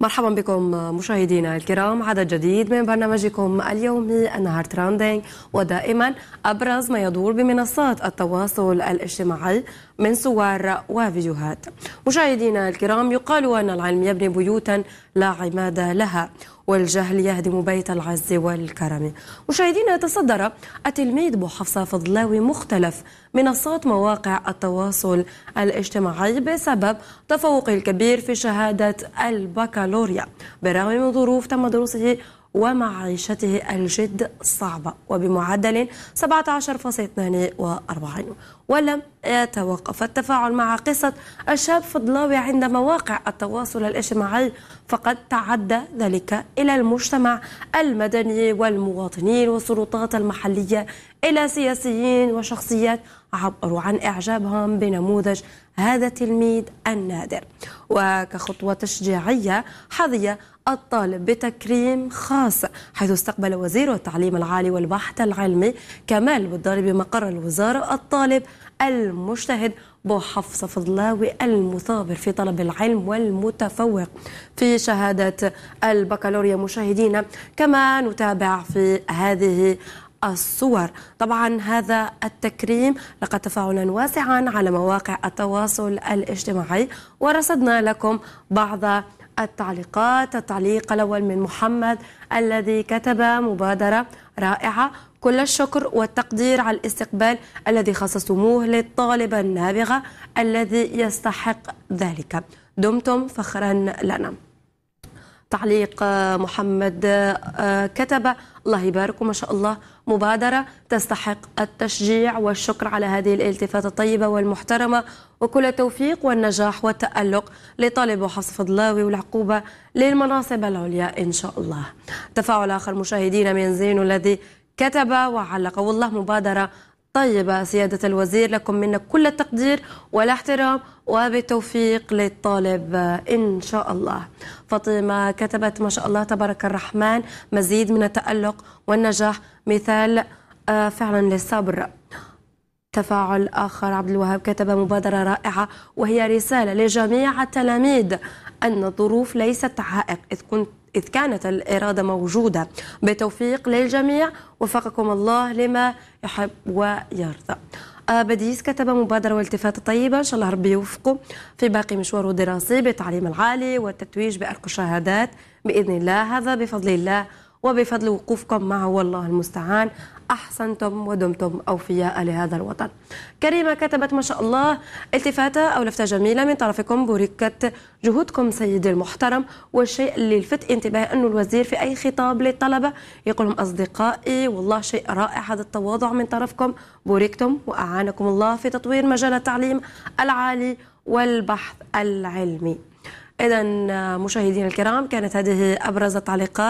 مرحبا بكم مشاهدينا الكرام عدد جديد من برنامجكم اليومي النهار تراندينج ودائما أبرز ما يدور بمنصات التواصل الاجتماعي من صور وفيديوهات مشاهدينا الكرام يقال أن العلم يبني بيوتا لا عماد لها والجهل يهدم بيت العز والكرم مشاهدينا يتصدر التلميذ حفصة فضلاوي مختلف منصات مواقع التواصل الاجتماعي بسبب تفوقه الكبير في شهادة البكالوريا بالرغم من ظروف تم دروسه ومعيشته الجد صعبة وبمعدل 17.42 ولم يتوقف التفاعل مع قصة الشاب فضلاوي عند مواقع التواصل الاجتماعي فقد تعدى ذلك إلى المجتمع المدني والمواطنين والسلطات المحلية إلى سياسيين وشخصيات عبروا عن إعجابهم بنموذج هذا التلميذ النادر وكخطوة تشجيعية حظي الطالب بتكريم خاص حيث استقبل وزير التعليم العالي والبحث العلمي كمال بالدار بمقر الوزارة الطالب المجتهد بوحفص فضلاوي المثابر في طلب العلم والمتفوق في شهادة البكالوريا مشاهدينا كما نتابع في هذه الصور طبعا هذا التكريم لقد تفاعلا واسعا على مواقع التواصل الاجتماعي ورصدنا لكم بعض التعليقات التعليق الأول من محمد الذي كتب مبادرة رائعة كل الشكر والتقدير على الاستقبال الذي خصصتموه للطالب النابغة الذي يستحق ذلك دمتم فخرا لنا تعليق آه، محمد آه، آه، كتب الله يبارك وما شاء الله مبادرة تستحق التشجيع والشكر على هذه الالتفاتة الطيبة والمحترمة وكل التوفيق والنجاح والتألق لطالب وحفص فضلاوي والعقوبة للمناصب العليا إن شاء الله تفاعل آخر مشاهدين من زين الذي كتب وعلق والله مبادرة طيبة سيادة الوزير لكم منا كل التقدير والاحترام وبالتوفيق للطالب إن شاء الله فاطمة كتبت ما شاء الله تبارك الرحمن مزيد من التألق والنجاح مثال آه، فعلا للصبر تفاعل آخر عبد الوهاب كتب مبادرة رائعة وهي رسالة لجميع التلاميذ أن الظروف ليست عائق إذ كنت إذ كانت الإرادة موجودة بالتوفيق للجميع وفقكم الله لما يحب ويرضى بديس كتب مبادرة والتفات طيبة إن شاء الله ربي يوفقه في باقي مشواره الدراسي بالتعليم العالي والتتويج بأرقى الشهادات بإذن الله هذا بفضل الله وبفضل وقوفكم معه والله المستعان أحسنتم ودمتم أوفياء لهذا الوطن كريمة كتبت ما شاء الله التفاتة أو لفتة جميلة من طرفكم بركة جهودكم سيدي المحترم والشيء اللي لفت انتباهي أنه الوزير في أي خطاب للطلبة يقول لهم أصدقائي والله شيء رائع هذا التواضع من طرفكم بوركتم وأعانكم الله في تطوير مجال التعليم العالي والبحث العلمي إذا مشاهدينا الكرام كانت هذه أبرز التعليقات